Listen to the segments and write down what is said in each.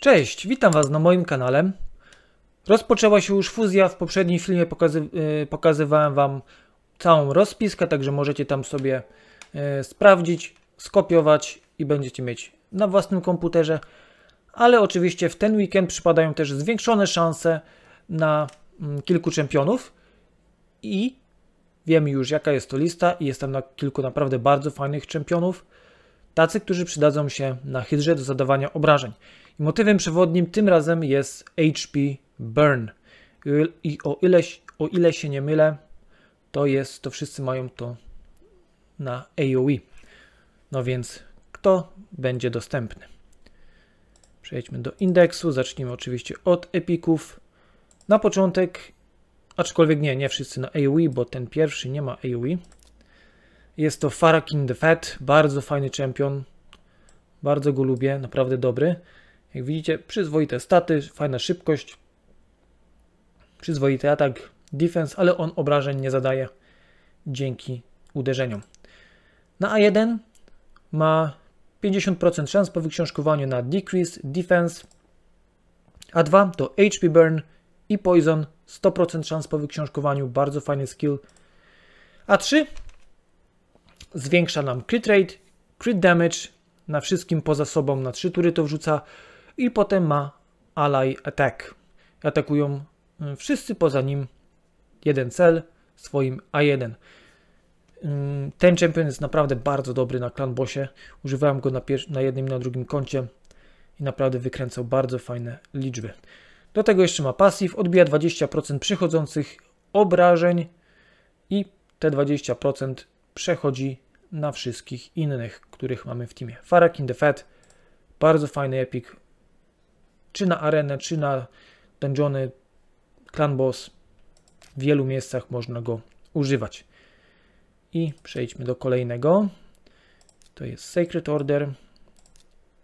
Cześć, witam Was na moim kanale. Rozpoczęła się już fuzja, w poprzednim filmie pokazy y, pokazywałem Wam całą rozpiskę, także możecie tam sobie y, sprawdzić, skopiować i będziecie mieć na własnym komputerze. Ale oczywiście w ten weekend przypadają też zwiększone szanse na mm, kilku czempionów i wiem już jaka jest to lista i jestem na kilku naprawdę bardzo fajnych czempionów tacy, którzy przydadzą się na hydrze do zadawania obrażeń. I motywem przewodnim tym razem jest HP Burn. I o ile, o ile się nie mylę, to jest, to wszyscy mają to na AOE. No więc kto będzie dostępny? Przejdźmy do indeksu, zacznijmy oczywiście od epików. Na początek, aczkolwiek nie, nie wszyscy na AOE, bo ten pierwszy nie ma AOE. Jest to Farakin the Fat, bardzo fajny czempion. Bardzo go lubię, naprawdę dobry. Jak widzicie, przyzwoite staty, fajna szybkość, przyzwoity atak, defense, ale on obrażeń nie zadaje dzięki uderzeniom. Na A1 ma 50% szans po wyksiążkowaniu na decrease, defense. A2 to HP burn i poison, 100% szans po wyksiążkowaniu, bardzo fajny skill. A3 zwiększa nam crit rate, crit damage, na wszystkim poza sobą na 3 tury to wrzuca i potem ma ally attack. Atakują y, wszyscy poza nim jeden cel swoim A1. Y, ten champion jest naprawdę bardzo dobry na clan bossie. Używałem go na, na jednym i na drugim koncie i naprawdę wykręcał bardzo fajne liczby. Do tego jeszcze ma pasyw, odbija 20% przychodzących obrażeń i te 20% przechodzi na wszystkich innych, których mamy w teamie. Farak in the Fed, bardzo fajny epic, czy na arenę, czy na dungeony, clan boss, w wielu miejscach można go używać. I przejdźmy do kolejnego. To jest Sacred Order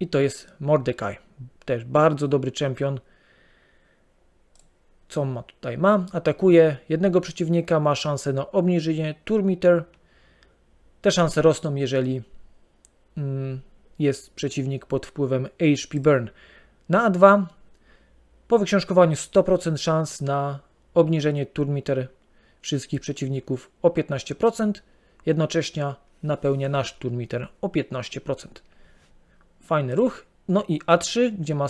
i to jest Mordecai. Też bardzo dobry champion. Co ma tutaj? Ma, atakuje jednego przeciwnika, ma szansę na obniżenie Turmiter te szanse rosną, jeżeli mm, jest przeciwnik pod wpływem HP Burn. Na A2 po wyksiążkowaniu 100% szans na obniżenie turmiter wszystkich przeciwników o 15%, jednocześnie napełnia nasz turmiter o 15%. Fajny ruch. No i A3, gdzie ma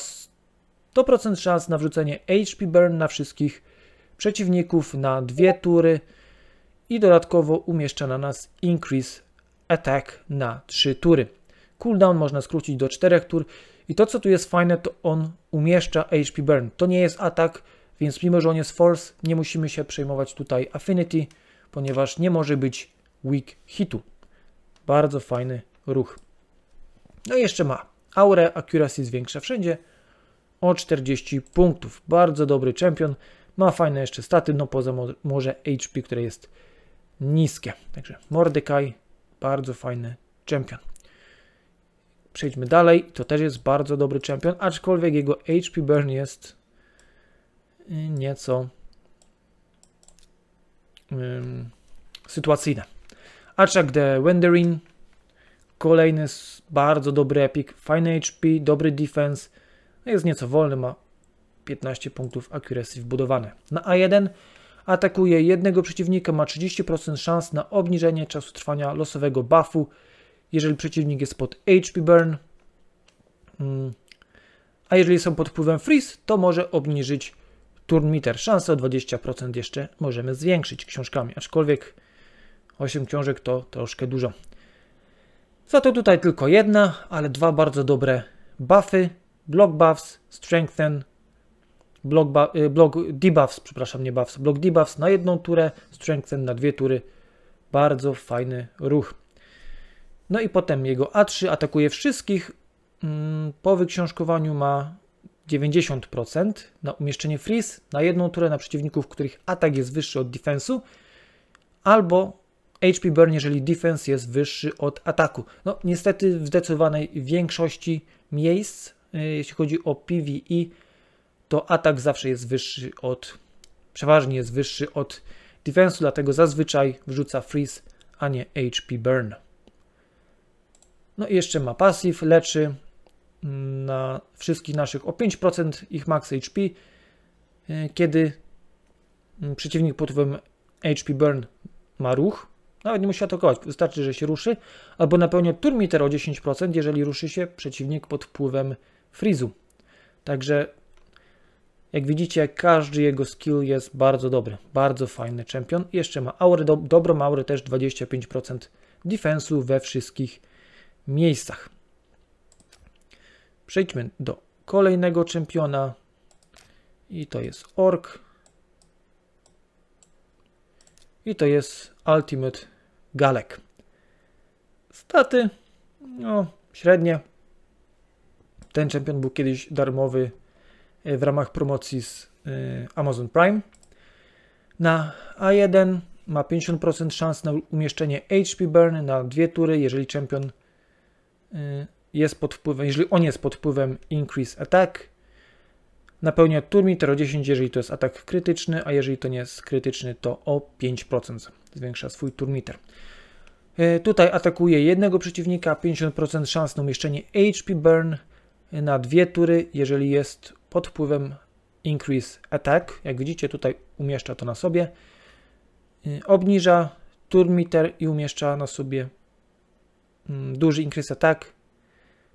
100% szans na wrzucenie HP Burn na wszystkich przeciwników na dwie tury i dodatkowo umieszcza na nas Increase attack na 3 tury. Cooldown można skrócić do 4 tur i to co tu jest fajne to on umieszcza HP burn. To nie jest atak, więc mimo że on jest force nie musimy się przejmować tutaj affinity, ponieważ nie może być weak hitu. Bardzo fajny ruch. No i jeszcze ma aurę, accuracy zwiększa wszędzie o 40 punktów. Bardzo dobry champion. Ma fajne jeszcze staty, no poza może HP, które jest niskie. Także Mordekaj bardzo fajny champion. Przejdźmy dalej. To też jest bardzo dobry champion, aczkolwiek jego HP burn jest y, nieco um, sytuacyjne. Aczak the Wandering. Kolejny bardzo dobry epic. Fajny HP, dobry defense. Jest nieco wolny, ma 15 punktów accuracy wbudowane. Na A1 atakuje jednego przeciwnika, ma 30% szans na obniżenie czasu trwania losowego buffu, jeżeli przeciwnik jest pod HP burn. Mm, a jeżeli są pod wpływem freeze, to może obniżyć turn meter. Szansę o 20% jeszcze możemy zwiększyć książkami, aczkolwiek 8 książek to troszkę dużo. Za to tutaj tylko jedna, ale dwa bardzo dobre buffy. Block buffs, strengthen, blok, y, blok debuffs, przepraszam, nie buffs, blok debuffs na jedną turę, strengthen na dwie tury. Bardzo fajny ruch. No i potem jego A3 atakuje wszystkich. Mm, po wyksiążkowaniu ma 90% na umieszczenie freeze na jedną turę na przeciwników, których atak jest wyższy od defensu, albo HP burn, jeżeli defense jest wyższy od ataku. No niestety w zdecydowanej większości miejsc, y, jeśli chodzi o PvE, to atak zawsze jest wyższy od, przeważnie jest wyższy od defensu, dlatego zazwyczaj wrzuca freeze, a nie HP burn. No i jeszcze ma pasyw, leczy mm, na wszystkich naszych o 5% ich max HP, e, kiedy mm, przeciwnik pod wpływem HP burn ma ruch, nawet nie musi atakować, wystarczy, że się ruszy, albo napełnia turmiter o 10%, jeżeli ruszy się przeciwnik pod wpływem freezu. Także jak widzicie, każdy jego skill jest bardzo dobry, bardzo fajny champion. Jeszcze ma aurę, do, dobrą aurę, też 25% defensu we wszystkich miejscach. Przejdźmy do kolejnego czempiona i to jest Ork. I to jest Ultimate Galek. Staty, no średnie. Ten czempion był kiedyś darmowy w ramach promocji z e, Amazon Prime. Na A1 ma 50% szans na umieszczenie HP Burn na dwie tury, jeżeli czempion e, jest pod wpływem, jeżeli on jest pod wpływem Increase Attack. Napełnia o 10, jeżeli to jest atak krytyczny, a jeżeli to nie jest krytyczny, to o 5% zwiększa swój turmiter. E, tutaj atakuje jednego przeciwnika, 50% szans na umieszczenie HP Burn na dwie tury, jeżeli jest pod wpływem Increase Attack. Jak widzicie, tutaj umieszcza to na sobie. Y, obniża turmiter i umieszcza na sobie mm, duży Increase Attack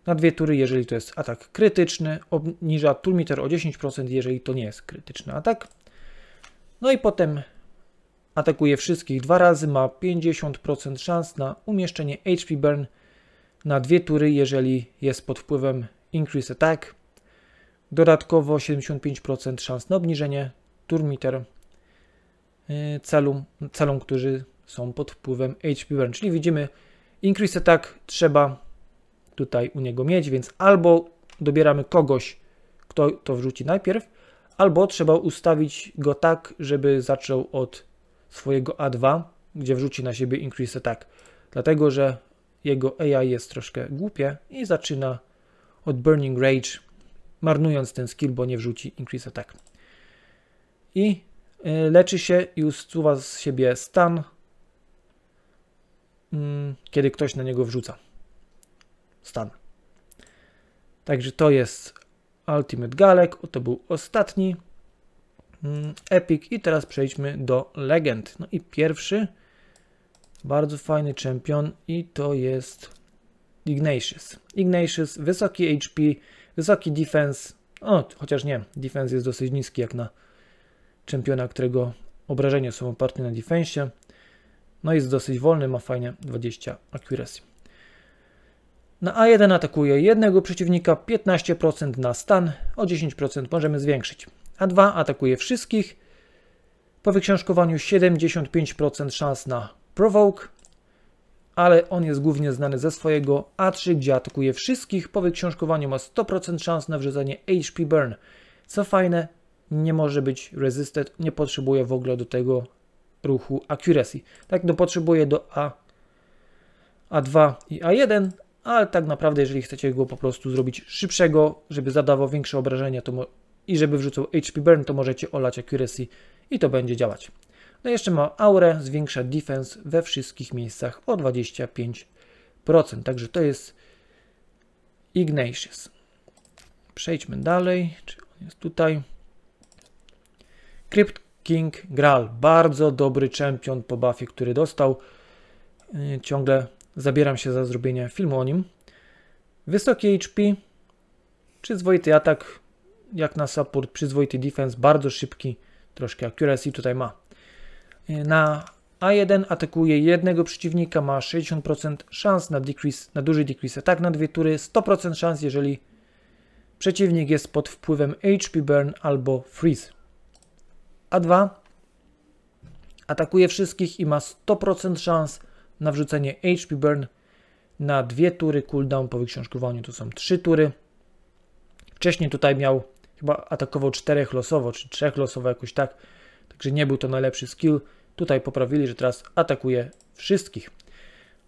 na dwie tury, jeżeli to jest atak krytyczny. Obniża turmiter o 10%, jeżeli to nie jest krytyczny atak. No i potem atakuje wszystkich dwa razy, ma 50% szans na umieszczenie HP Burn na dwie tury, jeżeli jest pod wpływem Increase Attack. Dodatkowo 75% szans na obniżenie turmiter y, celom, celom, którzy są pod wpływem HP Burn. Czyli widzimy, increase attack trzeba tutaj u niego mieć, więc albo dobieramy kogoś, kto to wrzuci najpierw, albo trzeba ustawić go tak, żeby zaczął od swojego A2, gdzie wrzuci na siebie increase attack. Dlatego, że jego AI jest troszkę głupie i zaczyna od Burning Rage, marnując ten skill, bo nie wrzuci increase attack. I y, leczy się i usuwa z siebie stan, mm, kiedy ktoś na niego wrzuca stan. Także to jest Ultimate Galek, to był ostatni mm, Epic i teraz przejdźmy do Legend. No i pierwszy bardzo fajny champion i to jest Ignatius. Ignatius, wysoki HP, Wysoki defense, o, chociaż nie, defense jest dosyć niski jak na czempiona, którego obrażenia są oparte na defensie. No jest dosyć wolny, ma fajnie 20 accuracy. Na A1 atakuje jednego przeciwnika, 15% na stan, o 10% możemy zwiększyć. A2 atakuje wszystkich, po wyksiążkowaniu 75% szans na provoke, ale on jest głównie znany ze swojego A3, gdzie atakuje wszystkich. Po wyksiążkowaniu ma 100% szans na wrzucenie HP Burn. Co fajne, nie może być resisted, nie potrzebuje w ogóle do tego ruchu accuracy. Tak, no potrzebuje do A, A2 i A1, ale tak naprawdę jeżeli chcecie go po prostu zrobić szybszego, żeby zadawał większe obrażenia to i żeby wrzucał HP Burn, to możecie olać accuracy i to będzie działać. No i jeszcze ma aurę, zwiększa defense we wszystkich miejscach o 25%. Także to jest Ignatius. Przejdźmy dalej. Czy on jest tutaj? Crypt King Graal. Bardzo dobry czempion po buffie, który dostał. Yy, ciągle zabieram się za zrobienie filmu o nim. Wysokie HP, przyzwoity atak, jak na support, przyzwoity defense, bardzo szybki, troszkę accuracy tutaj ma na A1 atakuje jednego przeciwnika, ma 60% szans na, decrease, na duży decrease atak na dwie tury, 100% szans, jeżeli przeciwnik jest pod wpływem HP Burn albo Freeze. A2 atakuje wszystkich i ma 100% szans na wrzucenie HP Burn na dwie tury cooldown po wyksiążkowaniu. To są trzy tury. Wcześniej tutaj miał, chyba atakował czterech losowo, czy trzech losowo jakoś tak. Także nie był to najlepszy skill. Tutaj poprawili, że teraz atakuje wszystkich.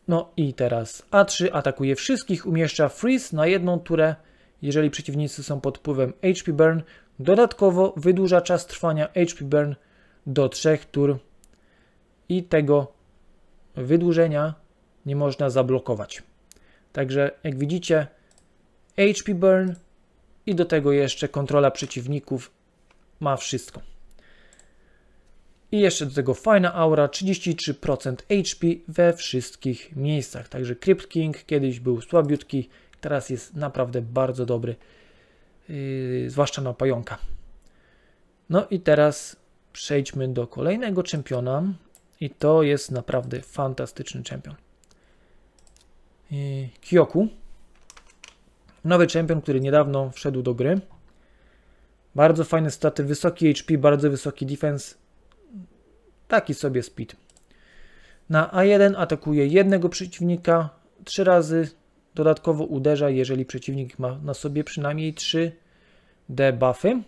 No i teraz A3 atakuje wszystkich, umieszcza freeze na jedną turę, jeżeli przeciwnicy są pod wpływem HP burn. Dodatkowo wydłuża czas trwania HP burn do 3 tur i tego wydłużenia nie można zablokować. Także jak widzicie HP burn i do tego jeszcze kontrola przeciwników ma wszystko. I jeszcze do tego fajna aura, 33% HP we wszystkich miejscach. Także Crypt King kiedyś był słabiutki, teraz jest naprawdę bardzo dobry, yy, zwłaszcza na pająka. No i teraz przejdźmy do kolejnego czempiona i to jest naprawdę fantastyczny czempion. Yy, Kyoku. Nowy czempion, który niedawno wszedł do gry. Bardzo fajne staty, wysoki HP, bardzo wysoki defense, Taki sobie speed. Na A1 atakuje jednego przeciwnika trzy razy. Dodatkowo uderza, jeżeli przeciwnik ma na sobie przynajmniej 3 debuffy.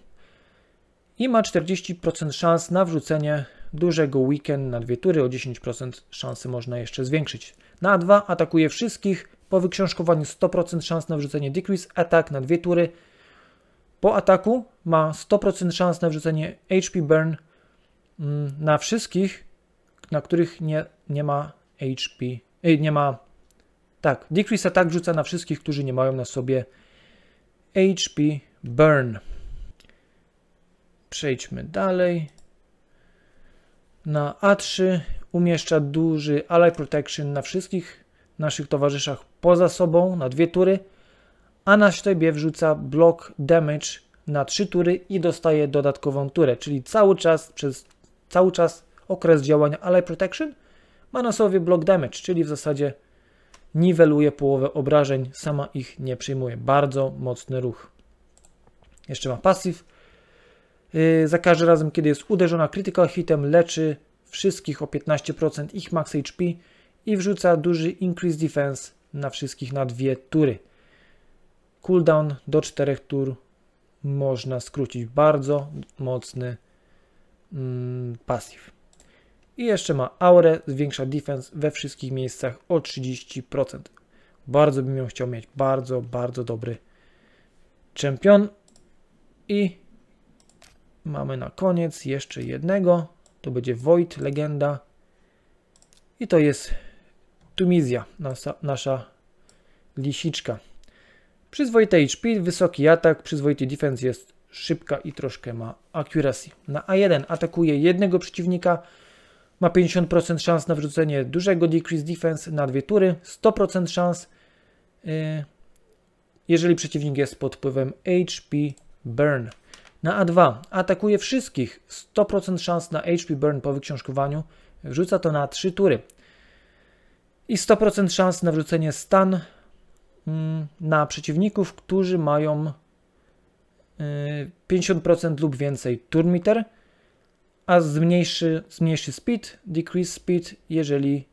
I ma 40% szans na wrzucenie dużego weekend na dwie tury. O 10% szansy można jeszcze zwiększyć. Na A2 atakuje wszystkich. Po wyksiążkowaniu 100% szans na wrzucenie decrease attack na dwie tury. Po ataku ma 100% szans na wrzucenie HP burn Mm, na wszystkich, na których nie, nie ma HP, nie ma, tak, Decrease Attack rzuca na wszystkich, którzy nie mają na sobie HP Burn. Przejdźmy dalej. Na A3 umieszcza duży Ally Protection na wszystkich naszych towarzyszach poza sobą na dwie tury, a na sztybie wrzuca Block Damage na trzy tury i dostaje dodatkową turę, czyli cały czas przez cały czas okres działania Ally Protection ma na sobie block damage, czyli w zasadzie niweluje połowę obrażeń, sama ich nie przyjmuje. Bardzo mocny ruch. Jeszcze ma pasyw. Yy, za każdym razem, kiedy jest uderzona critical hitem, leczy wszystkich o 15% ich max HP i wrzuca duży increase defense na wszystkich na dwie tury. Cooldown do 4 tur można skrócić. Bardzo mocny mm, pasyw. I jeszcze ma aurę, zwiększa defense we wszystkich miejscach o 30%. Bardzo bym ją chciał mieć. Bardzo, bardzo dobry czempion. I mamy na koniec jeszcze jednego. To będzie Void, legenda. I to jest Tumizja, nasza, nasza lisiczka. Przyzwoite HP, wysoki atak, przyzwoity defense jest szybka i troszkę ma accuracy. Na A1 atakuje jednego przeciwnika, ma 50% szans na wrzucenie dużego decrease defense na dwie tury, 100% szans, y, jeżeli przeciwnik jest pod wpływem HP Burn. Na A2 atakuje wszystkich, 100% szans na HP Burn po wyksiążkowaniu, wrzuca to na 3 tury. I 100% szans na wrzucenie stan mm, na przeciwników, którzy mają 50% e, lub więcej turn meter, a zmniejszy, zmniejszy speed, decrease speed, jeżeli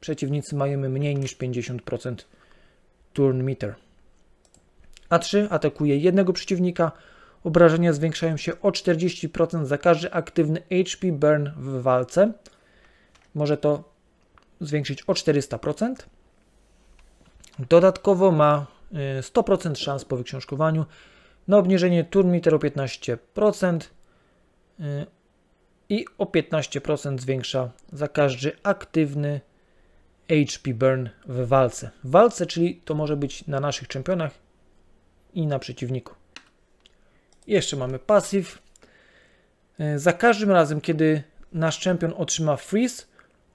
przeciwnicy mają mniej niż 50% turn meter. A3 atakuje jednego przeciwnika. Obrażenia zwiększają się o 40% za każdy aktywny HP burn w walce. Może to zwiększyć o 400%. Dodatkowo ma 100% e, szans po wyksiążkowaniu na obniżenie Turmiter o 15% y, i o 15% zwiększa za każdy aktywny HP burn w walce. W walce, czyli to może być na naszych czempionach i na przeciwniku. Jeszcze mamy pasyw. Y, za każdym razem, kiedy nasz czempion otrzyma freeze,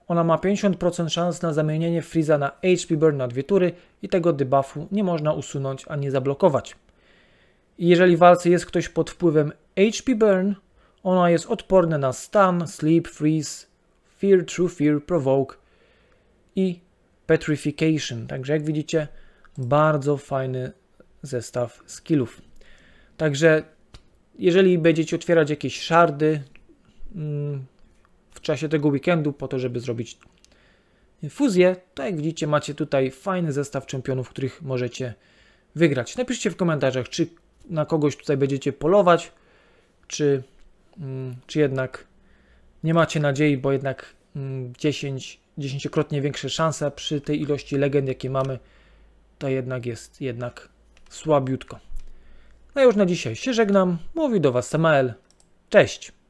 ona ma 50% szans na zamienienie freeza na HP burn na dwie tury i tego debuffu nie można usunąć ani zablokować. I jeżeli w walce jest ktoś pod wpływem HP Burn, ona jest odporna na stun, sleep, freeze, fear, true fear, provoke i petrification. Także jak widzicie, bardzo fajny zestaw skillów. Także jeżeli będziecie otwierać jakieś szardy mm, w czasie tego weekendu po to, żeby zrobić fuzję, to jak widzicie macie tutaj fajny zestaw czempionów, których możecie wygrać. Napiszcie w komentarzach, czy na kogoś tutaj będziecie polować, czy, mm, czy jednak nie macie nadziei, bo jednak 10, mm, 10-krotnie większe szanse przy tej ilości legend, jakie mamy, to jednak jest jednak słabiutko. No i już na dzisiaj się żegnam. Mówi do Was Samael. Cześć!